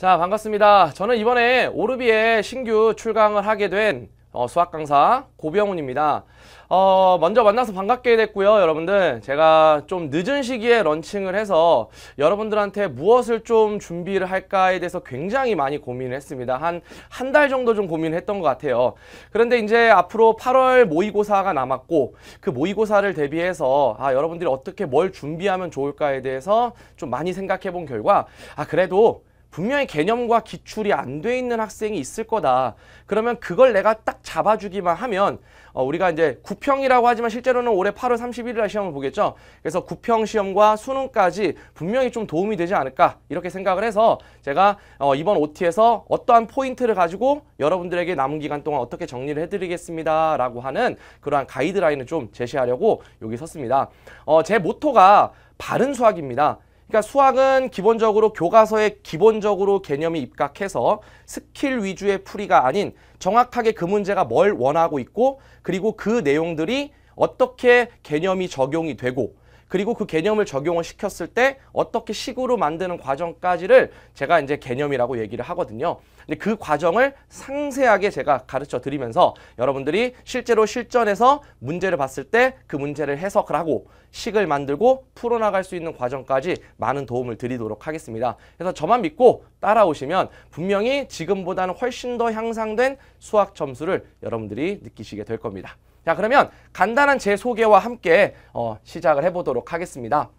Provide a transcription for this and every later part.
자 반갑습니다 저는 이번에 오르비에 신규 출강을 하게 된 어, 수학 강사 고병훈입니다 어, 먼저 만나서 반갑게 됐고요 여러분들 제가 좀 늦은 시기에 런칭을 해서 여러분들한테 무엇을 좀 준비를 할까에 대해서 굉장히 많이 고민을 했습니다 한 한 달 정도 좀 고민을 했던 것 같아요 그런데 이제 앞으로 8월 모의고사가 남았고 그 모의고사를 대비해서 아 여러분들이 어떻게 뭘 준비하면 좋을까에 대해서 좀 많이 생각해 본 결과 아 그래도 분명히 개념과 기출이 안 돼 있는 학생이 있을 거다. 그러면 그걸 내가 딱 잡아주기만 하면 어, 우리가 이제 구평이라고 하지만 실제로는 올해 8월 31일 날 시험을 보겠죠. 그래서 구평 시험과 수능까지 분명히 좀 도움이 되지 않을까 이렇게 생각을 해서 제가 어, 이번 OT에서 어떠한 포인트를 가지고 여러분들에게 남은 기간 동안 어떻게 정리를 해드리겠습니다 라고 하는 그러한 가이드라인을 좀 제시하려고 여기 섰습니다. 어, 제 모토가 바른 수학입니다. 그러니까 수학은 기본적으로 교과서에 기본적으로 개념이 입각해서 스킬 위주의 풀이가 아닌 정확하게 그 문제가 뭘 원하고 있고 그리고 그 내용들이 어떻게 개념이 적용이 되고 그리고 그 개념을 적용을 시켰을 때 어떻게 식으로 만드는 과정까지를 제가 이제 개념이라고 얘기를 하거든요. 근데 그 과정을 상세하게 제가 가르쳐 드리면서 여러분들이 실제로 실전에서 문제를 봤을 때 그 문제를 해석을 하고 식을 만들고 풀어나갈 수 있는 과정까지 많은 도움을 드리도록 하겠습니다. 그래서 저만 믿고 따라오시면 분명히 지금보다는 훨씬 더 향상된 수학 점수를 여러분들이 느끼시게 될 겁니다. 자 그러면 간단한 제 소개와 함께 어, 시작을 해보도록 하겠습니다.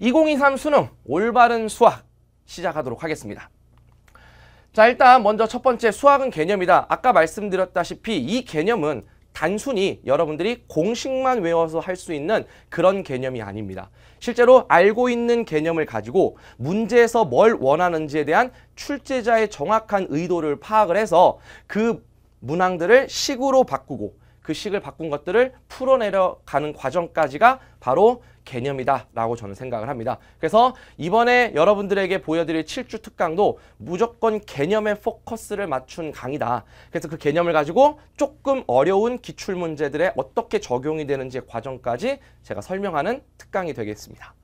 2023 수능 올바른 수학 시작하도록 하겠습니다. 자 일단 먼저 첫 번째 수학은 개념이다. 아까 말씀드렸다시피 이 개념은 단순히 여러분들이 공식만 외워서 할 수 있는 그런 개념이 아닙니다. 실제로 알고 있는 개념을 가지고 문제에서 뭘 원하는지에 대한 출제자의 정확한 의도를 파악을 해서 그 문항들을 식으로 바꾸고 그 식을 바꾼 것들을 풀어내려가는 과정까지가 바로 개념이다라고 저는 생각을 합니다. 그래서 이번에 여러분들에게 보여드릴 7주 특강도 무조건 개념에 포커스를 맞춘 강의다. 그래서 그 개념을 가지고 조금 어려운 기출문제들에 어떻게 적용이 되는지 과정까지 제가 설명하는 특강이 되겠습니다.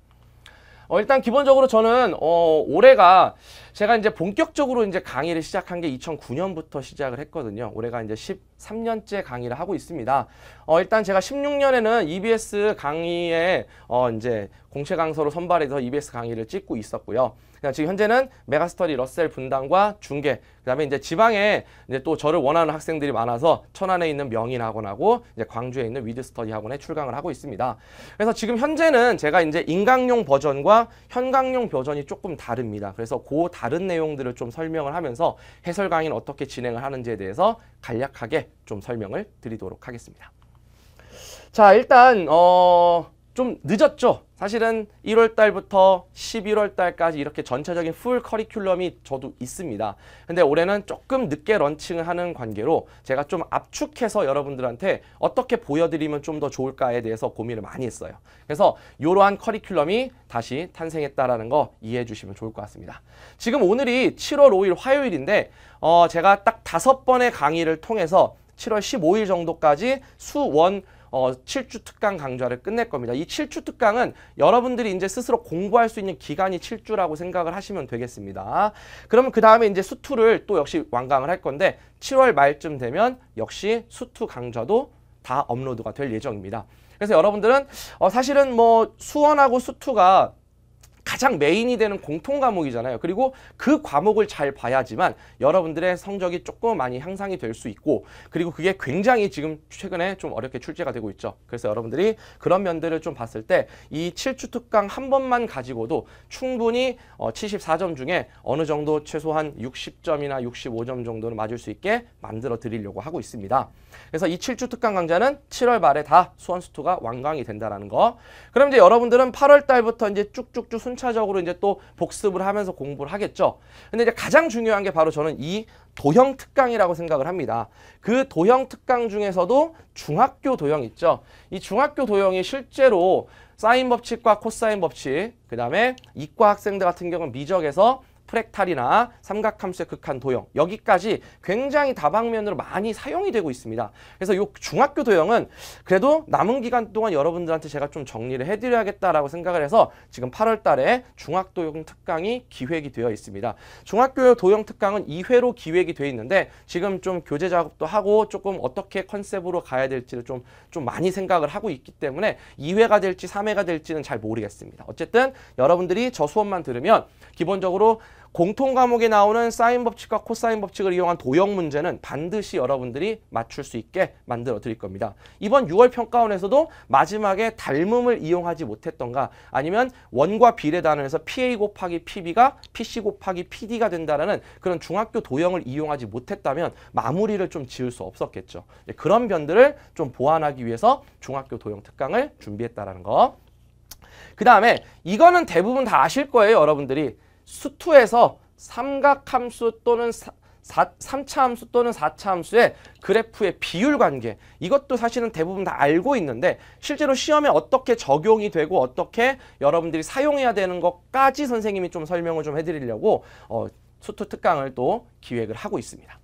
어, 일단 기본적으로 저는 어, 올해가 제가 이제 본격적으로 이제 강의를 시작한 게 2009년부터 시작을 했거든요. 올해가 이제 13년째 강의를 하고 있습니다. 어, 일단 제가 16년에는 EBS 강의에 어, 이제 공채 강사로 선발해서 EBS 강의를 찍고 있었고요. 그러니까 지금 현재는 메가스터디 러셀 분당과 중계 그다음에 이제 지방에 이제 또 저를 원하는 학생들이 많아서 천안에 있는 명인 학원하고 이제 광주에 있는 위드스터디 학원에 출강을 하고 있습니다. 그래서 지금 현재는 제가 이제 인강용 버전과 현강용 버전이 조금 다릅니다. 그래서 그 다른 내용들을 좀 설명을 하면서 해설 강의는 어떻게 진행을 하는지에 대해서 간략하게 좀 설명을 드리도록 하겠습니다. 자, 일단 어좀 늦었죠. 사실은 1월 달부터 11월 달까지 이렇게 전체적인 풀 커리큘럼이 저도 있습니다. 근데 올해는 조금 늦게 런칭하는 관계로 제가 좀 압축해서 여러분들한테 어떻게 보여드리면 좀 더 좋을까에 대해서 고민을 많이 했어요. 그래서 이러한 커리큘럼이 다시 탄생했다라는 거 이해해 주시면 좋을 것 같습니다. 지금 오늘이 7월 5일 화요일인데 어, 제가 딱 다섯 번의 강의를 통해서 7월 15일 정도까지 수원 어, 7주 특강 강좌를 끝낼 겁니다. 이 7주 특강은 여러분들이 이제 스스로 공부할 수 있는 기간이 7주라고 생각을 하시면 되겠습니다. 그러면 그 다음에 이제 수투를 또 역시 완강을 할 건데 7월 말쯤 되면 역시 수투 강좌도 다 업로드가 될 예정입니다. 그래서 여러분들은 어, 사실은 뭐 수원하고 수투가 가장 메인이 되는 공통 과목이잖아요. 그리고 그 과목을 잘 봐야지만 여러분들의 성적이 조금 많이 향상이 될 수 있고 그리고 그게 굉장히 지금 최근에 좀 어렵게 출제가 되고 있죠. 그래서 여러분들이 그런 면들을 좀 봤을 때 이 7주 특강 한 번만 가지고도 충분히 어, 74점 중에 어느 정도 최소한 60점이나 65점 정도는 맞을 수 있게 만들어 드리려고 하고 있습니다. 그래서 이 7주 특강 강좌는 7월 말에 다 수원수토가 완강이 된다는 거. 그럼 이제 여러분들은 8월 달부터 이제 쭉쭉쭉 순 순차적으로 이제 또 복습을 하면서 공부를 하겠죠. 근데 이제 가장 중요한 게 바로 저는 이 도형 특강이라고 생각을 합니다. 그 도형 특강 중에서도 중학교 도형 있죠. 이 중학교 도형이 실제로 사인 법칙과 코사인 법칙, 그 다음에 이과 학생들 같은 경우는 미적에서 프랙탈이나 삼각함수의 극한 도형 여기까지 굉장히 다방면으로 많이 사용이 되고 있습니다. 그래서 이 중학교 도형은 그래도 남은 기간 동안 여러분들한테 제가 좀 정리를 해드려야겠다라고 생각을 해서 지금 8월 달에 중학도형 특강이 기획이 되어 있습니다. 중학교 도형 특강은 2회로 기획이 되어 있는데 지금 좀 교재 작업도 하고 조금 어떻게 컨셉으로 가야 될지를 좀, 좀 많이 생각을 하고 있기 때문에 2회가 될지 3회가 될지는 잘 모르겠습니다. 어쨌든 여러분들이 저 수업만 들으면 기본적으로 공통 과목에 나오는 사인 법칙과 코사인 법칙을 이용한 도형 문제는 반드시 여러분들이 맞출 수 있게 만들어 드릴 겁니다. 이번 6월 평가원에서도 마지막에 닮음을 이용하지 못했던가 아니면 원과 비례 단원에서 PA 곱하기 PB가 PC 곱하기 PD가 된다는 그런 중학교 도형을 이용하지 못했다면 마무리를 좀 지을 수 없었겠죠. 네, 그런 변들을 좀 보완하기 위해서 중학교 도형 특강을 준비했다라는 거. 그 다음에 이거는 대부분 다 아실 거예요, 여러분들이. 수투에서 삼각함수 또는 사, 사, 3차 함수 또는 4차 함수의 그래프의 비율 관계 이것도 사실은 대부분 다 알고 있는데 실제로 시험에 어떻게 적용이 되고 어떻게 여러분들이 사용해야 되는 것까지 선생님이 좀 설명을 좀 해드리려고 어, 수투 특강을 또 기획을 하고 있습니다.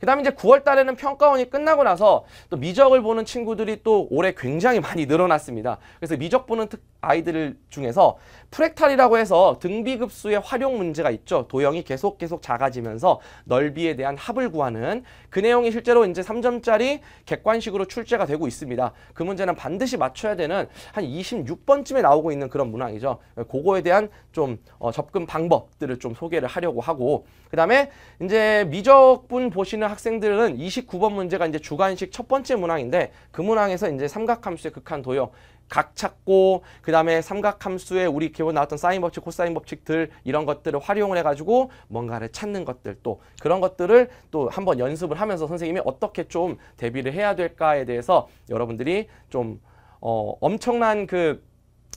그 다음에 이제 9월 달에는 평가원이 끝나고 나서 또 미적을 보는 친구들이 또 올해 굉장히 많이 늘어났습니다. 그래서 미적 보는 특, 아이들 중에서 프랙탈이라고 해서 등비급수의 활용 문제가 있죠. 도형이 계속 계속 작아지면서 넓이에 대한 합을 구하는 그 내용이 실제로 이제 3점짜리 객관식으로 출제가 되고 있습니다. 그 문제는 반드시 맞춰야 되는 한 26번쯤에 나오고 있는 그런 문항이죠. 그거에 대한 좀 어, 접근 방법들을 좀 소개를 하려고 하고 그 다음에 이제 미적분 보시는 학생들은 29번 문제가 이제 주관식 첫 번째 문항인데 그 문항에서 이제 삼각함수의 극한 도형 각 찾고 그 다음에 삼각함수에 우리 기본 나왔던 사인 법칙, 코사인 법칙들 이런 것들을 활용을 해가지고 뭔가를 찾는 것들 또 그런 것들을 또 한번 연습을 하면서 선생님이 어떻게 좀 대비를 해야 될까에 대해서 여러분들이 좀 어, 엄청난 그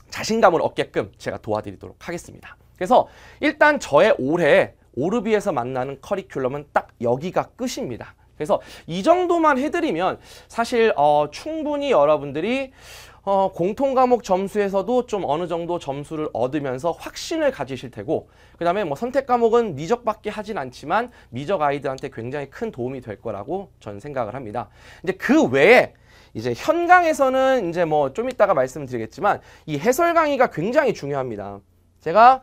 자신감을 얻게끔 제가 도와드리도록 하겠습니다. 그래서 일단 저의 올해 오르비에서 만나는 커리큘럼은 딱 여기가 끝입니다. 그래서 이 정도만 해드리면 사실 어, 충분히 여러분들이 어, 공통 과목 점수에서도 좀 어느 정도 점수를 얻으면서 확신을 가지실 테고 그 다음에 뭐 선택 과목은 미적밖에 하진 않지만 미적 아이들한테 굉장히 큰 도움이 될 거라고 저는 생각을 합니다. 이제 그 외에 이제 현강에서는 이제 뭐 좀 이따가 말씀드리겠지만 이 해설 강의가 굉장히 중요합니다. 제가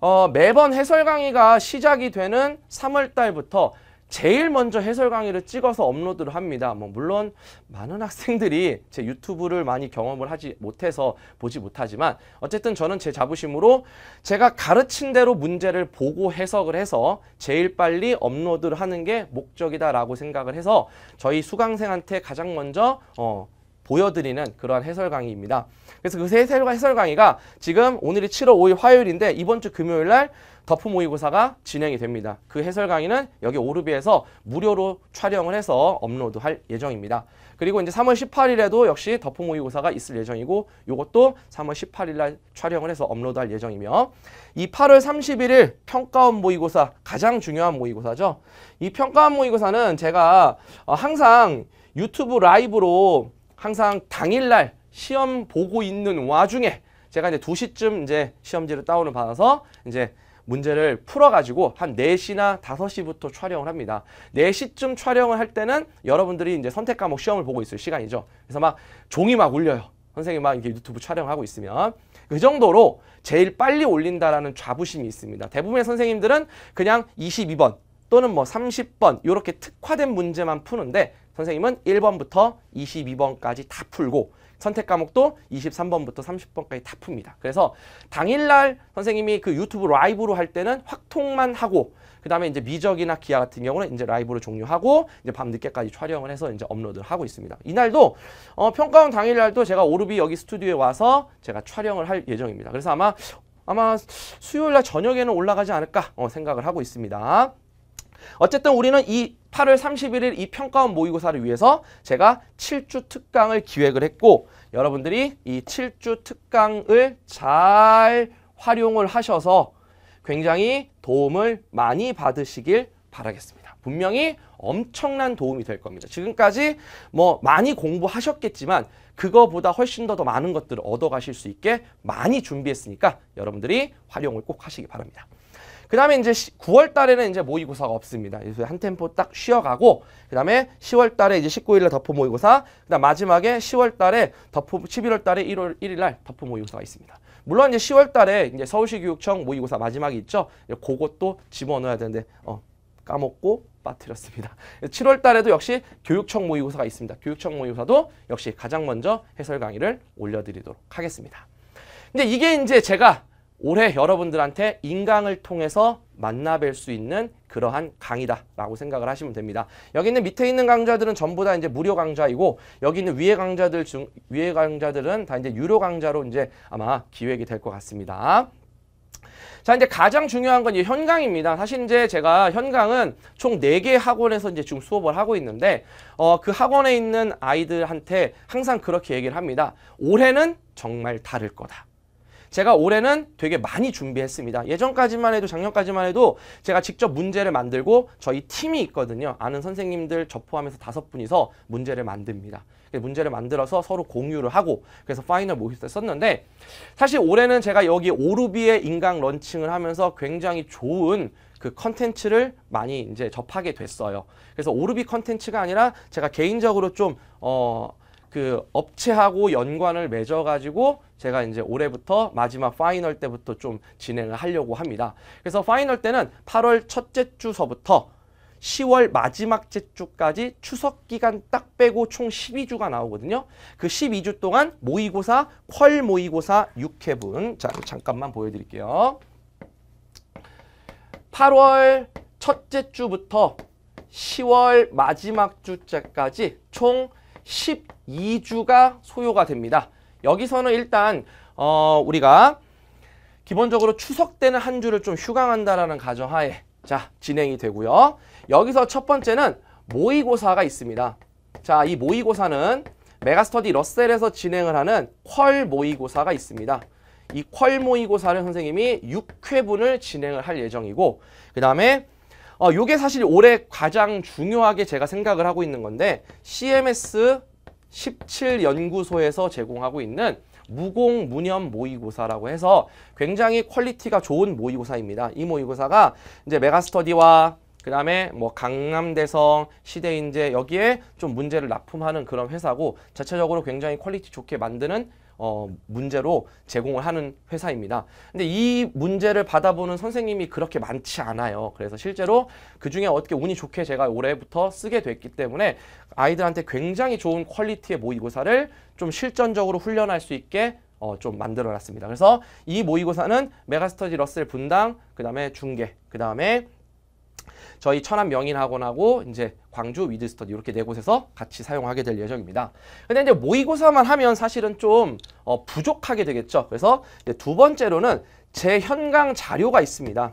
어, 매번 해설 강의가 시작이 되는 3월 달부터 제일 먼저 해설 강의를 찍어서 업로드를 합니다. 뭐 물론 많은 학생들이 제 유튜브를 많이 경험을 하지 못해서 보지 못하지만 어쨌든 저는 제 자부심으로 제가 가르친 대로 문제를 보고 해석을 해서 제일 빨리 업로드를 하는 게 목적이다라고 생각을 해서 저희 수강생한테 가장 먼저 어 보여드리는 그러한 해설 강의입니다. 그래서 그 해설, 해설 강의가 지금 오늘이 7월 5일 화요일인데 이번 주 금요일 날 덕후 모의고사가 진행이 됩니다. 그 해설 강의는 여기 오르비에서 무료로 촬영을 해서 업로드할 예정입니다. 그리고 이제 3월 18일에도 역시 덕후 모의고사가 있을 예정이고 이것도 3월 18일 날 촬영을 해서 업로드할 예정이며 이 8월 31일 평가원 모의고사 가장 중요한 모의고사죠. 이 평가원 모의고사는 제가 어, 항상 유튜브 라이브로 항상 당일날 시험 보고 있는 와중에 제가 이제 두시쯤 이제 시험지를 다운을 받아서 이제 문제를 풀어가지고 한 4시나 5시부터 촬영을 합니다. 4시쯤 촬영을 할 때는 여러분들이 이제 선택 과목 시험을 보고 있을 시간이죠. 그래서 막 종이 막 울려요. 선생님 막 이렇게 유튜브 촬영하고 있으면. 그 정도로 제일 빨리 올린다라는 좌부심이 있습니다. 대부분의 선생님들은 그냥 22번 또는 뭐 30번 이렇게 특화된 문제만 푸는데 선생님은 1번부터 22번까지 다 풀고 선택 과목도 23번부터 30번까지 다 풉니다. 그래서 당일날 선생님이 그 유튜브 라이브로 할 때는 확통만 하고 그 다음에 이제 미적이나 기아 같은 경우는 이제 라이브로 종료하고 이제 밤늦게까지 촬영을 해서 이제 업로드를 하고 있습니다. 이날도 어, 평가원 당일날도 제가 오르비 여기 스튜디오에 와서 제가 촬영을 할 예정입니다. 그래서 아마 아마 수요일 날 저녁에는 올라가지 않을까 어, 생각을 하고 있습니다. 어쨌든 우리는 이 8월 31일 이 평가원 모의고사를 위해서 제가 7주 특강을 기획을 했고 여러분들이 이 7주 특강을 잘 활용을 하셔서 굉장히 도움을 많이 받으시길 바라겠습니다. 분명히 엄청난 도움이 될 겁니다. 지금까지 뭐 많이 공부하셨겠지만 그거보다 훨씬 더 더 많은 것들을 얻어가실 수 있게 많이 준비했으니까 여러분들이 활용을 꼭 하시기 바랍니다. 그 다음에 이제 9월 달에는 이제 모의고사가 없습니다. 그래서 한 템포 딱 쉬어가고 그 다음에 10월 달에 이제 19일날 덮어 모의고사 그 다음 마지막에 10월 달에 덮어 11월 달에 1월 1일날 덮어 모의고사가 있습니다. 물론 이제 10월 달에 이제 서울시 교육청 모의고사 마지막이 있죠. 그것도 집어넣어야 되는데 어, 까먹고 빠뜨렸습니다. 7월 달에도 역시 교육청 모의고사가 있습니다. 교육청 모의고사도 역시 가장 먼저 해설 강의를 올려드리도록 하겠습니다. 근데 이게 이제 제가 올해 여러분들한테 인강을 통해서 만나뵐 수 있는 그러한 강의다라고 생각을 하시면 됩니다. 여기 있는 밑에 있는 강좌들은 전부 다 이제 무료 강좌이고 여기 있는 위에 강좌들 중 위에 강좌들은 다 이제 유료 강좌로 이제 아마 기획이 될 것 같습니다. 자 이제 가장 중요한 건 이제 현강입니다. 사실 이제 제가 현강은 총 네 개 학원에서 이제 지금 수업을 하고 있는데 어, 그 학원에 있는 아이들한테 항상 그렇게 얘기를 합니다. 올해는 정말 다를 거다. 제가 올해는 되게 많이 준비했습니다. 예전까지만 해도 작년까지만 해도 제가 직접 문제를 만들고 저희 팀이 있거든요. 아는 선생님들 저 포함해서 다섯 분이서 문제를 만듭니다. 문제를 만들어서 서로 공유를 하고 그래서 파이널 모집 때 썼는데 사실 올해는 제가 여기 오르비의 인강 런칭을 하면서 굉장히 좋은 그 컨텐츠를 많이 이제 접하게 됐어요. 그래서 오르비 컨텐츠가 아니라 제가 개인적으로 좀어 그 업체하고 연관을 맺어가지고 제가 이제 올해부터 마지막 파이널 때부터 좀 진행을 하려고 합니다. 그래서 파이널 때는 8월 첫째 주서부터 10월 마지막 제주까지 추석 기간 딱 빼고 총 12주가 나오거든요. 그 12주 동안 모의고사, 퀄 모의고사 6회분. 자, 잠깐만 보여드릴게요. 8월 첫째 주부터 10월 마지막 주째까지 총 12주가 소요가 됩니다. 여기서는 일단 어, 우리가 기본적으로 추석 때는 한 주를 좀 휴강한다라는 가정하에 자 진행이 되고요. 여기서 첫 번째는 모의고사가 있습니다. 자, 이 모의고사는 메가스터디 러셀에서 진행을 하는 퀄 모의고사가 있습니다. 이 퀄 모의고사를 선생님이 6회분을 진행을 할 예정이고 그 다음에 어, 요게 사실 올해 가장 중요하게 제가 생각을 하고 있는 건데 CMS 17연구소에서 제공하고 있는 무공 무념 모의고사라고 해서 굉장히 퀄리티가 좋은 모의고사입니다. 이 모의고사가 이제 메가스터디와 그 다음에 뭐 강남대성, 시대인재 여기에 좀 문제를 납품하는 그런 회사고 자체적으로 굉장히 퀄리티 좋게 만드는 어, 문제로 제공을 하는 회사입니다. 근데 이 문제를 받아보는 선생님이 그렇게 많지 않아요. 그래서 실제로 그중에 어떻게 운이 좋게 제가 올해부터 쓰게 됐기 때문에 아이들한테 굉장히 좋은 퀄리티의 모의고사를 좀 실전적으로 훈련할 수 있게 어, 좀 만들어 놨습니다. 그래서 이 모의고사는 메가스터디 러셀 분당, 그 다음에 중계, 그 다음에 저희 천안 명인학원하고 이제 광주 위드스터디 이렇게 네 곳에서 같이 사용하게 될 예정입니다. 근데 이제 모의고사만 하면 사실은 좀 어, 부족하게 되겠죠. 그래서 두 번째로는 제 현강 자료가 있습니다.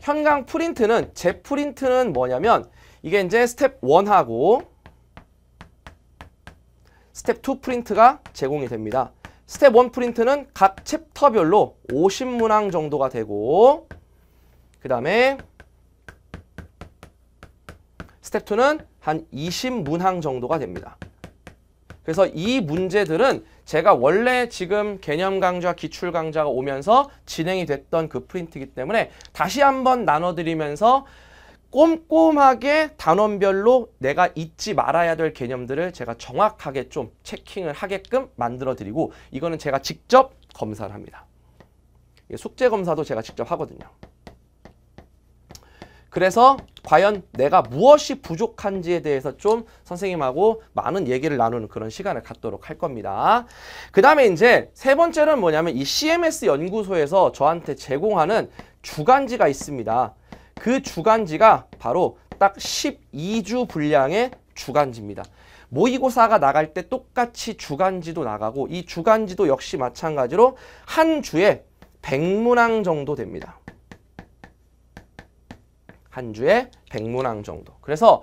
현강 프린트는 제 프린트는 뭐냐면 이게 이제 스텝 1하고 스텝 2 프린트가 제공이 됩니다. 스텝 1 프린트는 각 챕터별로 50문항 정도가 되고 그 다음에 스텝 2는 한 20문항 정도가 됩니다. 그래서 이 문제들은 제가 원래 지금 개념 강좌, 기출 강좌가 오면서 진행이 됐던 그 프린트이기 때문에 다시 한번 나눠드리면서 꼼꼼하게 단원별로 내가 잊지 말아야 될 개념들을 제가 정확하게 좀 체킹을 하게끔 만들어드리고 이거는 제가 직접 검사를 합니다. 숙제 검사도 제가 직접 하거든요. 그래서 과연 내가 무엇이 부족한지에 대해서 좀 선생님하고 많은 얘기를 나누는 그런 시간을 갖도록 할 겁니다. 그 다음에 이제 세 번째는 뭐냐면 이 CMS 연구소에서 저한테 제공하는 주간지가 있습니다. 그 주간지가 바로 딱 12주 분량의 주간지입니다. 모의고사가 나갈 때 똑같이 주간지도 나가고 이 주간지도 역시 마찬가지로 한 주에 100문항 정도 됩니다. 한 주에 백문항 정도. 그래서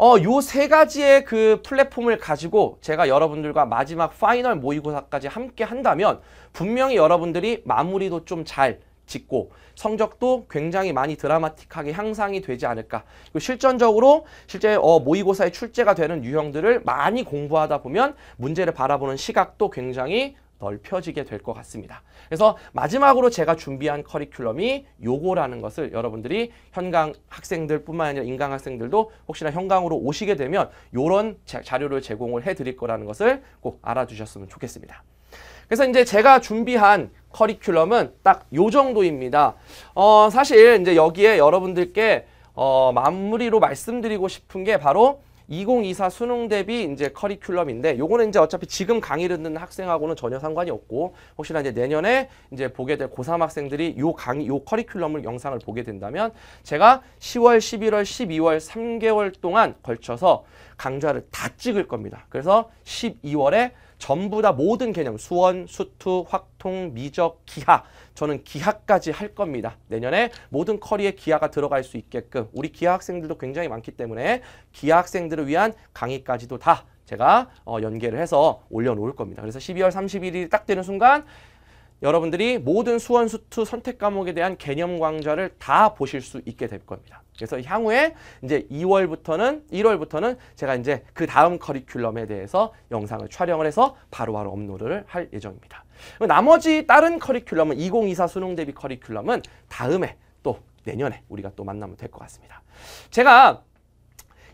어, 요 세 가지의 그 플랫폼을 가지고 제가 여러분들과 마지막 파이널 모의고사까지 함께 한다면 분명히 여러분들이 마무리도 좀 잘 짓고 성적도 굉장히 많이 드라마틱하게 향상이 되지 않을까. 그리고 실전적으로 실제 어, 모의고사에 출제가 되는 유형들을 많이 공부하다 보면 문제를 바라보는 시각도 굉장히 넓혀지게 될 것 같습니다. 그래서 마지막으로 제가 준비한 커리큘럼이 요거라는 것을 여러분들이 현강 학생들뿐만 아니라 인강 학생들도 혹시나 현강으로 오시게 되면 요런 자료를 제공을 해드릴 거라는 것을 꼭 알아두셨으면 좋겠습니다. 그래서 이제 제가 준비한 커리큘럼은 딱 요 정도입니다. 어, 사실 이제 여기에 여러분들께 어, 마무리로 말씀드리고 싶은 게 바로 2024 수능 대비 이제 커리큘럼인데 요거는 이제 어차피 지금 강의를 듣는 학생하고는 전혀 상관이 없고 혹시나 이제 내년에 이제 보게 될 고3 학생들이 요 강의 요 커리큘럼을 영상을 보게 된다면 제가 10월, 11월, 12월 3개월 동안 걸쳐서 강좌를 다 찍을 겁니다. 그래서 12월에 전부 다 모든 개념 수원, 수투, 확통, 미적, 기하 저는 기하까지 할 겁니다. 내년에 모든 커리에 기하가 들어갈 수 있게끔 우리 기하 학생들도 굉장히 많기 때문에 기하 학생들을 위한 강의까지도 다 제가 어, 연계를 해서 올려놓을 겁니다. 그래서 12월 31일이 딱 되는 순간 여러분들이 모든 수원수투 선택 과목에 대한 개념 강좌를 다 보실 수 있게 될 겁니다. 그래서 향후에 이제 2월부터는 1월부터는 제가 이제 그 다음 커리큘럼에 대해서 영상을 촬영을 해서 바로바로 바로 업로드를 할 예정입니다. 나머지 다른 커리큘럼은 2024 수능 대비 커리큘럼은 다음에 또 내년에 우리가 또 만나면 될 것 같습니다. 제가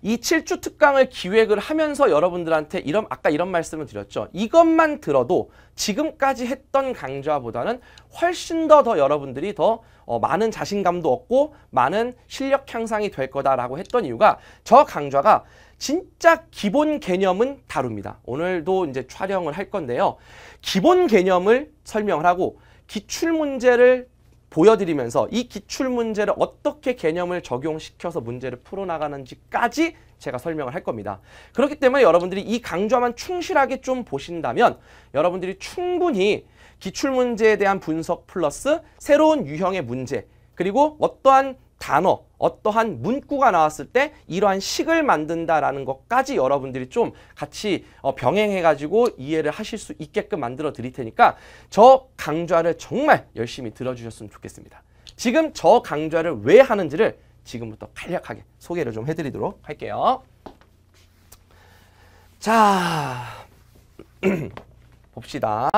이 7주 특강을 기획을 하면서 여러분들한테 이런 아까 이런 말씀을 드렸죠. 이것만 들어도 지금까지 했던 강좌보다는 훨씬 더더 더 여러분들이 더 어, 많은 자신감도 얻고 많은 실력 향상이 될 거다라고 했던 이유가 저 강좌가 진짜 기본 개념은 다룹니다. 오늘도 이제 촬영을 할 건데요. 기본 개념을 설명을 하고 기출 문제를 보여드리면서 이 기출문제를 어떻게 개념을 적용시켜서 문제를 풀어나가는지까지 제가 설명을 할 겁니다. 그렇기 때문에 여러분들이 이 강좌만 충실하게 좀 보신다면 여러분들이 충분히 기출문제에 대한 분석 플러스 새로운 유형의 문제 그리고 어떠한 단어, 어떠한 문구가 나왔을 때 이러한 식을 만든다라는 것까지 여러분들이 좀 같이 어, 병행해가지고 이해를 하실 수 있게끔 만들어 드릴 테니까 저 강좌를 정말 열심히 들어주셨으면 좋겠습니다. 지금 저 강좌를 왜 하는지를 지금부터 간략하게 소개를 좀 해드리도록 할게요. 자, 봅시다.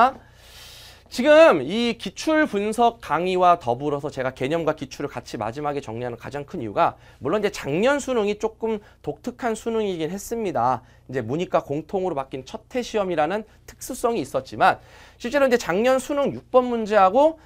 지금 이 기출 분석 강의와 더불어서 제가 개념과 기출을 같이 마지막에 정리하는 가장 큰 이유가 물론 이제 작년 수능이 조금 독특한 수능이긴 했습니다. 이제 문이과 공통으로 바뀐 첫해 시험이라는 특수성이 있었지만 실제로 이제 작년 수능 6번 문제하고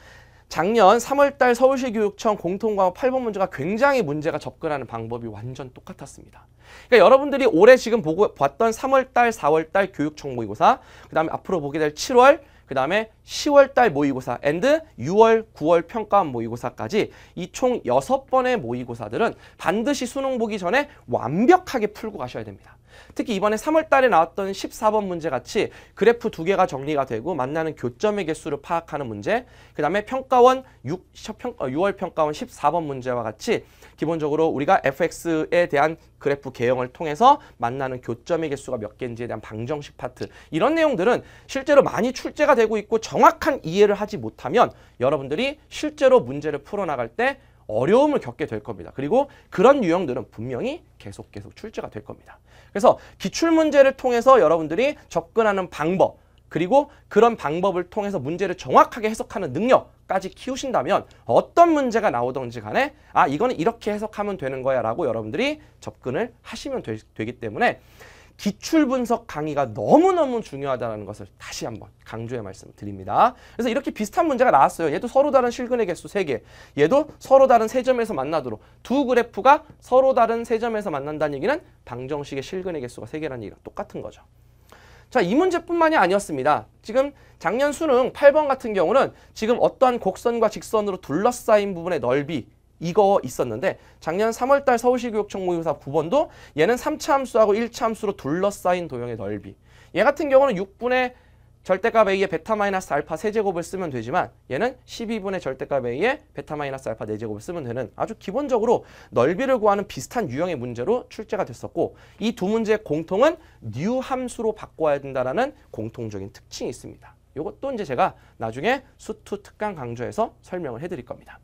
작년 3월달 서울시교육청 공통과목 8번 문제가 굉장히 문제가 접근하는 방법이 완전 똑같았습니다. 그러니까 여러분들이 올해 지금 보고 봤던 3월달, 4월달 교육 청모의고사그 다음에 앞으로 보게 될 7월, 그 다음에 10월달 모의고사 and 6월, 9월 평가원 모의고사까지 이 총 6번의 모의고사들은 반드시 수능 보기 전에 완벽하게 풀고 가셔야 됩니다. 특히 이번에 3월 달에 나왔던 14번 문제 같이 그래프 두 개가 정리가 되고 만나는 교점의 개수를 파악하는 문제 그 다음에 평가원 6, 평, 6월 어, 평가원 14번 문제와 같이 기본적으로 우리가 fx에 대한 그래프 개형을 통해서 만나는 교점의 개수가 몇 개인지에 대한 방정식 파트 이런 내용들은 실제로 많이 출제가 되고 있고 정확한 이해를 하지 못하면 여러분들이 실제로 문제를 풀어나갈 때 어려움을 겪게 될 겁니다. 그리고 그런 유형들은 분명히 계속 계속 출제가 될 겁니다. 그래서 기출 문제를 통해서 여러분들이 접근하는 방법 그리고 그런 방법을 통해서 문제를 정확하게 해석하는 능력까지 키우신다면 어떤 문제가 나오던지 간에 아 이거는 이렇게 해석하면 되는 거야 라고 여러분들이 접근을 하시면 되, 되기 때문에 기출 분석 강의가 너무너무 중요하다는 것을 다시 한번 강조의 말씀을 드립니다. 그래서 이렇게 비슷한 문제가 나왔어요. 얘도 서로 다른 실근의 개수 세개 얘도 서로 다른 세점에서 만나도록 두 그래프가 서로 다른 세점에서 만난다는 얘기는 방정식의 실근의 개수가 세개라는 얘기랑 똑같은 거죠. 자, 이 문제뿐만이 아니었습니다. 지금 작년 수능 8번 같은 경우는 지금 어떠한 곡선과 직선으로 둘러싸인 부분의 넓이 이거 있었는데 작년 3월달 서울시 교육청 모의고사 9번도 얘는 3차 함수하고 1차 함수로 둘러싸인 도형의 넓이 얘 같은 경우는 6분의 절대값 A의 베타 마이너스 알파 세제곱을 쓰면 되지만 얘는 12분의 절대값 A의 베타 마이너스 알파 네제곱을 쓰면 되는 아주 기본적으로 넓이를 구하는 비슷한 유형의 문제로 출제가 됐었고 이 두 문제의 공통은 뉴 함수로 바꿔야 된다라는 공통적인 특징이 있습니다. 이것도 이제 제가 나중에 수투 특강 강조해서 설명을 해드릴 겁니다.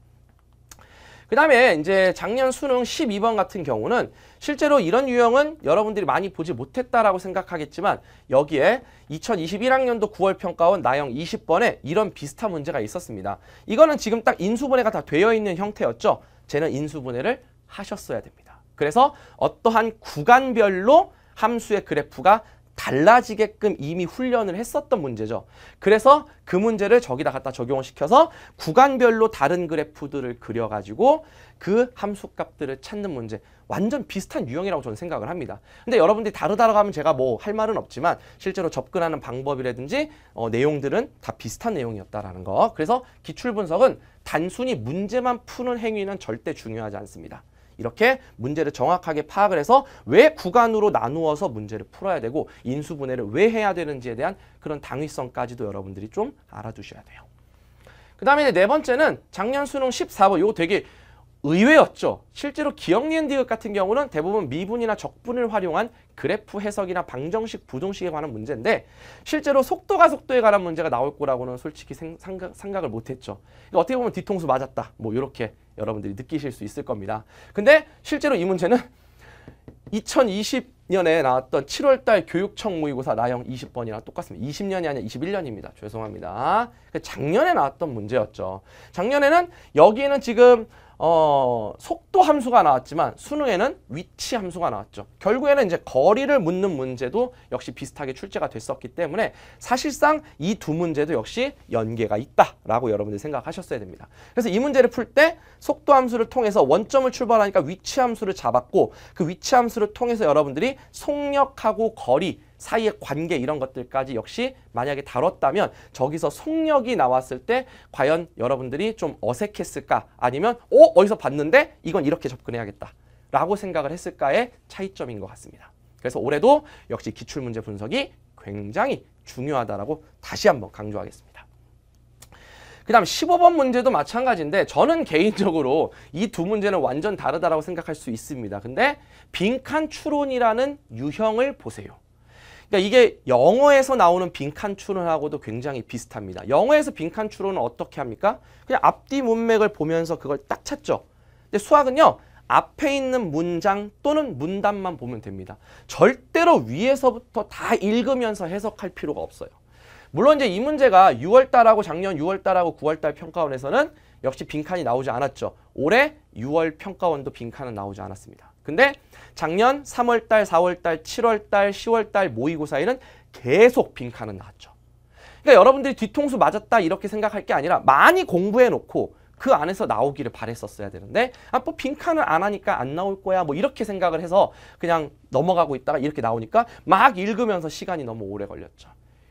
그 다음에 이제 작년 수능 12번 같은 경우는 실제로 이런 유형은 여러분들이 많이 보지 못했다라고 생각하겠지만 여기에 2021학년도 9월 평가원 나영 20번에 이런 비슷한 문제가 있었습니다. 이거는 지금 딱 인수분해가 다 되어 있는 형태였죠. 쟤는 인수분해를 하셨어야 됩니다. 그래서 어떠한 구간별로 함수의 그래프가 달라지게끔 이미 훈련을 했었던 문제죠. 그래서 그 문제를 저기다 갖다 적용을 시켜서 구간별로 다른 그래프들을 그려가지고 그 함수값들을 찾는 문제 완전 비슷한 유형이라고 저는 생각을 합니다. 근데 여러분들이 다르다라고 하면 제가 뭐 할 말은 없지만 실제로 접근하는 방법이라든지 어, 내용들은 다 비슷한 내용이었다라는 거. 그래서 기출 분석은 단순히 문제만 푸는 행위는 절대 중요하지 않습니다. 이렇게 문제를 정확하게 파악을 해서 왜 구간으로 나누어서 문제를 풀어야 되고 인수분해를 왜 해야 되는지에 대한 그런 당위성까지도 여러분들이 좀 알아두셔야 돼요. 그 다음에 네 번째는 작년 수능 14번 이거 되게 의외였죠. 실제로 기억 리엔디귿 같은 경우는 대부분 미분이나 적분을 활용한 그래프 해석이나 방정식, 부정식에 관한 문제인데 실제로 속도가 속도에 관한 문제가 나올 거라고는 솔직히 생각, 생각을 못했죠. 그러니까 어떻게 보면 뒤통수 맞았다. 뭐 이렇게 여러분들이 느끼실 수 있을 겁니다. 근데 실제로 이 문제는 2020년에 나왔던 7월달 교육청 모의고사 나형 20번이랑 똑같습니다. 20년이 아니라 21년입니다. 죄송합니다. 그 작년에 나왔던 문제였죠. 작년에는 여기에는 지금 어, 속도 함수가 나왔지만 수능에는 위치 함수가 나왔죠. 결국에는 이제 거리를 묻는 문제도 역시 비슷하게 출제가 됐었기 때문에 사실상 이 두 문제도 역시 연계가 있다라고 여러분들이 생각하셨어야 됩니다. 그래서 이 문제를 풀 때 속도 함수를 통해서 원점을 출발하니까 위치 함수를 잡았고 그 위치 함수를 통해서 여러분들이 속력하고 거리 사이의 관계 이런 것들까지 역시 만약에 다뤘다면 저기서 속력이 나왔을 때 과연 여러분들이 좀 어색했을까 아니면 어 어디서 봤는데 이건 이렇게 접근해야겠다 라고 생각을 했을까의 차이점인 것 같습니다. 그래서 올해도 역시 기출문제 분석이 굉장히 중요하다라고 다시 한번 강조하겠습니다. 그 다음 15번 문제도 마찬가지인데 저는 개인적으로 이 두 문제는 완전 다르다라고 생각할 수 있습니다. 근데 빈칸 추론이라는 유형을 보세요. 그러니까 이게 영어에서 나오는 빈칸 추론하고도 굉장히 비슷합니다. 영어에서 빈칸 추론은 어떻게 합니까? 그냥 앞뒤 문맥을 보면서 그걸 딱 찾죠. 근데 수학은요. 앞에 있는 문장 또는 문단만 보면 됩니다. 절대로 위에서부터 다 읽으면서 해석할 필요가 없어요. 물론 이제 이 문제가 6월달하고 작년 6월달하고 9월달 평가원에서는 역시 빈칸이 나오지 않았죠. 올해 6월 평가원도 빈칸은 나오지 않았습니다. 근데 작년 3월달, 4월달, 7월달, 10월달 모의고사에는 계속 빈칸은 나왔죠. 그러니까 여러분들이 뒤통수 맞았다 이렇게 생각할 게 아니라 많이 공부해놓고 그 안에서 나오기를 바랬었어야 되는데 아 뭐 빈칸을 안 하니까 안 나올 거야 뭐 이렇게 생각을 해서 그냥 넘어가고 있다가 이렇게 나오니까 막 읽으면서 시간이 너무 오래 걸렸죠.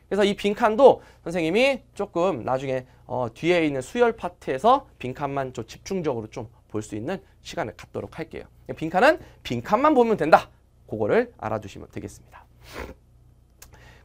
그래서 이 빈칸도 선생님이 조금 나중에 어, 뒤에 있는 수열 파트에서 빈칸만 좀 집중적으로 좀 볼수 있는 시간을 갖도록 할게요. 빈칸은 빈칸만 보면 된다. 그거를 알아두시면 되겠습니다.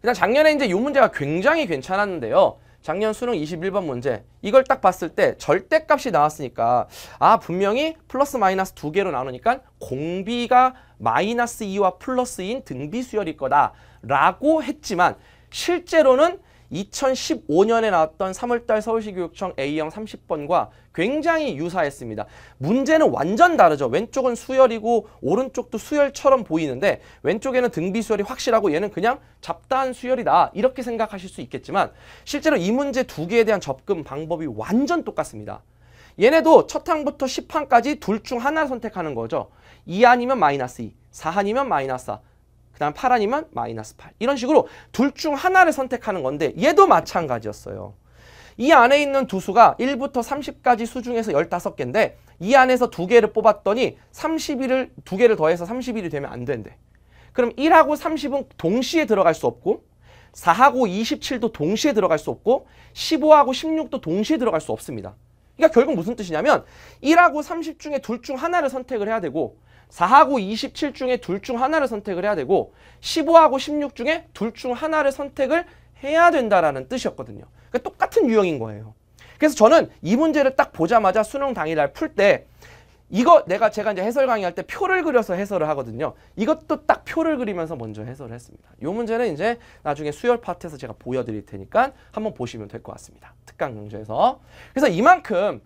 그다음 작년에 이제 이 문제가 굉장히 괜찮았는데요. 작년 수능 21번 문제 이걸 딱 봤을 때 절대값이 나왔으니까 아 분명히 플러스 마이너스 두 개로 나오니까 공비가 마이너스 2와 플러스 2인 등비 수열일 거다 라고 했지만 실제로는 2015년에 나왔던 3월달 서울시 교육청 A형 30번과 굉장히 유사했습니다. 문제는 완전 다르죠. 왼쪽은 수열이고 오른쪽도 수열처럼 보이는데 왼쪽에는 등비수열이 확실하고 얘는 그냥 잡다한 수열이다 이렇게 생각하실 수 있겠지만 실제로 이 문제 두 개에 대한 접근 방법이 완전 똑같습니다. 얘네도 첫 항부터 10항까지 둘 중 하나 선택하는 거죠. 2 아니면 마이너스 2, 4 아니면 마이너스 4, 그 다음 파란니면 마이너스 8. 이런 식으로 둘 중 하나를 선택하는 건데 얘도 마찬가지였어요. 이 안에 있는 두 수가 1부터 30까지 수 중에서 15개인데 이 안에서 두개를 뽑았더니 31을 두개를 더해서 31이 되면 안 된대. 그럼 1하고 30은 동시에 들어갈 수 없고 4하고 27도 동시에 들어갈 수 없고 15하고 16도 동시에 들어갈 수 없습니다. 그러니까 결국 무슨 뜻이냐면 1하고 30 중에 둘 중 하나를 선택을 해야 되고 4하고 27 중에 둘 중 하나를 선택을 해야 되고 15하고 16 중에 둘 중 하나를 선택을 해야 된다라는 뜻이었거든요. 그러니까 똑같은 유형인 거예요. 그래서 저는 이 문제를 딱 보자마자 수능 당일날 풀 때 이거 내가 제가 이제 해설 강의할 때 표를 그려서 해설을 하거든요. 이것도 딱 표를 그리면서 먼저 해설을 했습니다. 이 문제는 이제 나중에 수열 파트에서 제가 보여드릴 테니까 한번 보시면 될 것 같습니다. 특강 강좌에서. 그래서 이만큼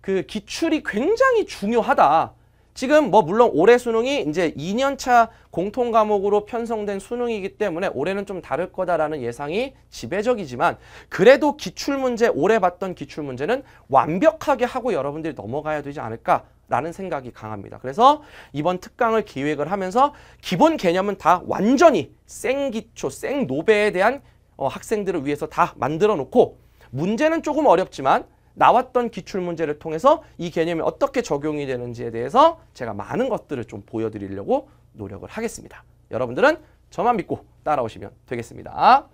그 기출이 굉장히 중요하다. 지금 뭐 물론 올해 수능이 이제 2년차 공통 과목으로 편성된 수능이기 때문에 올해는 좀 다를 거다라는 예상이 지배적이지만 그래도 기출문제 올해 봤던 기출문제는 완벽하게 하고 여러분들이 넘어가야 되지 않을까 라는 생각이 강합니다. 그래서 이번 특강을 기획을 하면서 기본 개념은 다 완전히 생기초, 생노배에 대한 어, 학생들을 위해서 다 만들어 놓고 문제는 조금 어렵지만 나왔던 기출문제를 통해서 이 개념이 어떻게 적용이 되는지에 대해서 제가 많은 것들을 좀 보여드리려고 노력을 하겠습니다. 여러분들은 저만 믿고 따라오시면 되겠습니다.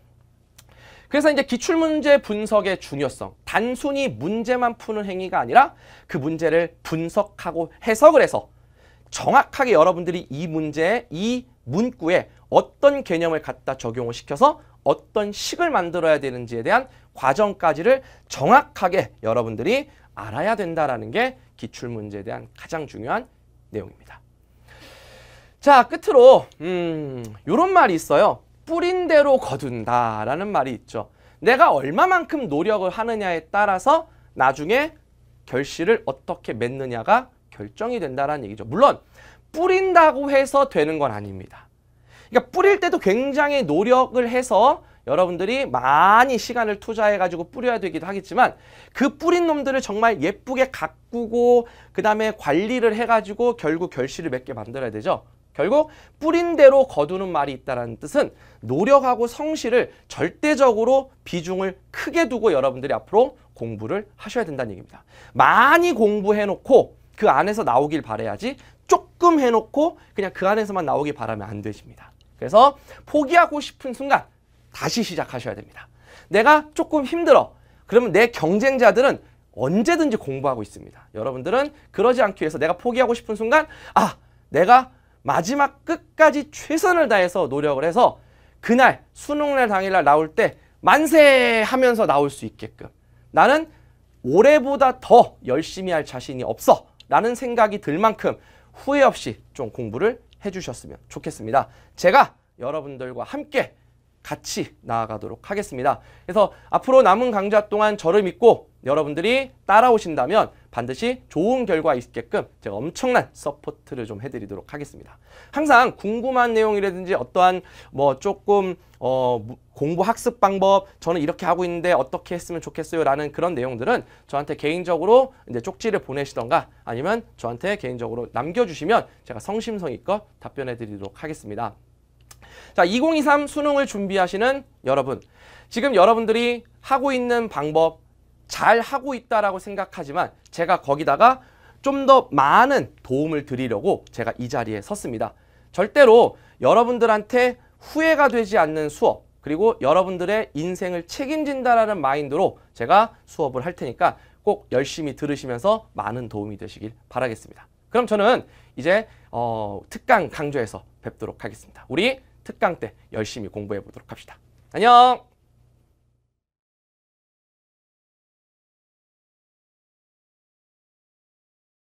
그래서 이제 기출문제 분석의 중요성, 단순히 문제만 푸는 행위가 아니라 그 문제를 분석하고 해석을 해서 정확하게 여러분들이 이 문제에, 이 문구에 어떤 개념을 갖다 적용을 시켜서 어떤 식을 만들어야 되는지에 대한 과정까지를 정확하게 여러분들이 알아야 된다라는 게 기출문제에 대한 가장 중요한 내용입니다. 자 끝으로 음 요런 말이 있어요. 뿌린 대로 거둔다라는 말이 있죠. 내가 얼마만큼 노력을 하느냐에 따라서 나중에 결실을 어떻게 맺느냐가 결정이 된다라는 얘기죠. 물론 뿌린다고 해서 되는 건 아닙니다. 그러니까 뿌릴 때도 굉장히 노력을 해서 여러분들이 많이 시간을 투자해가지고 뿌려야 되기도 하겠지만 그 뿌린 놈들을 정말 예쁘게 가꾸고 그 다음에 관리를 해가지고 결국 결실을 맺게 만들어야 되죠. 결국 뿌린 대로 거두는 말이 있다는 뜻은 노력하고 성실을 절대적으로 비중을 크게 두고 여러분들이 앞으로 공부를 하셔야 된다는 얘기입니다. 많이 공부해놓고 그 안에서 나오길 바라야지 조금 해놓고 그냥 그 안에서만 나오길 바라면 안 되십니다. 그래서 포기하고 싶은 순간 다시 시작하셔야 됩니다. 내가 조금 힘들어. 그러면 내 경쟁자들은 언제든지 공부하고 있습니다. 여러분들은 그러지 않기 위해서 내가 포기하고 싶은 순간 아 내가 마지막 끝까지 최선을 다해서 노력을 해서 그날 수능날 당일날 나올 때 만세 하면서 나올 수 있게끔 나는 올해보다 더 열심히 할 자신이 없어 라는 생각이 들 만큼 후회 없이 좀 공부를 해주셨으면 좋겠습니다. 제가 여러분들과 함께 같이 나아가도록 하겠습니다. 그래서 앞으로 남은 강좌 동안 저를 믿고 여러분들이 따라오신다면 반드시 좋은 결과 있게끔 제가 엄청난 서포트를 좀 해드리도록 하겠습니다. 항상 궁금한 내용이라든지 어떠한 뭐 조금 어 공부 학습 방법 저는 이렇게 하고 있는데 어떻게 했으면 좋겠어요 라는 그런 내용들은 저한테 개인적으로 이제 쪽지를 보내시던가 아니면 저한테 개인적으로 남겨주시면 제가 성심성의껏 답변해 드리도록 하겠습니다. 자, 2023 수능을 준비하시는 여러분. 지금 여러분들이 하고 있는 방법 잘 하고 있다라고 생각하지만 제가 거기다가 좀 더 많은 도움을 드리려고 제가 이 자리에 섰습니다. 절대로 여러분들한테 후회가 되지 않는 수업 그리고 여러분들의 인생을 책임진다라는 마인드로 제가 수업을 할 테니까 꼭 열심히 들으시면서 많은 도움이 되시길 바라겠습니다. 그럼 저는 이제 어, 특강 강좌에서 뵙도록 하겠습니다. 우리 특강 때 열심히 공부해 보도록 합시다. 안녕!